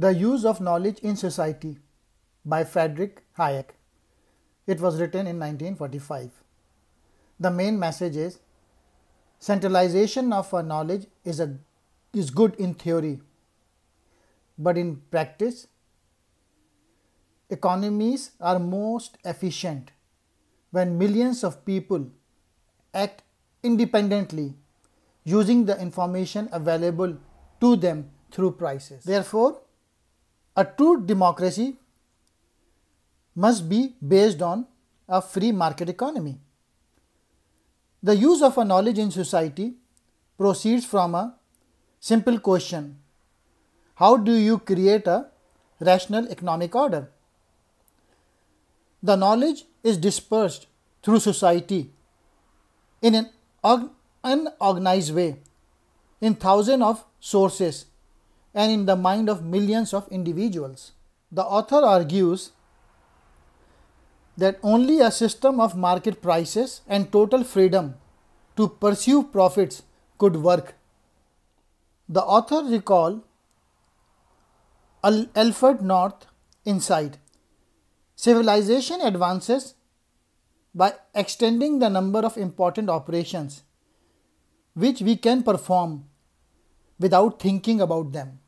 The Use of Knowledge in Society by Friedrich Hayek. It was written in 1945. The main message is centralization of our knowledge is, a, is good in theory, but in practice, economies are most efficient when millions of people act independently using the information available to them through prices. Therefore, a true democracy must be based on a free market economy. The use of a knowledge in society proceeds from a simple question How do you create a rational economic order? The knowledge is dispersed through society in an unorganized way in thousands of sources and in the mind of millions of individuals. The author argues that only a system of market prices and total freedom to pursue profits could work. The author recall Alfred North inside. Civilization advances by extending the number of important operations which we can perform without thinking about them.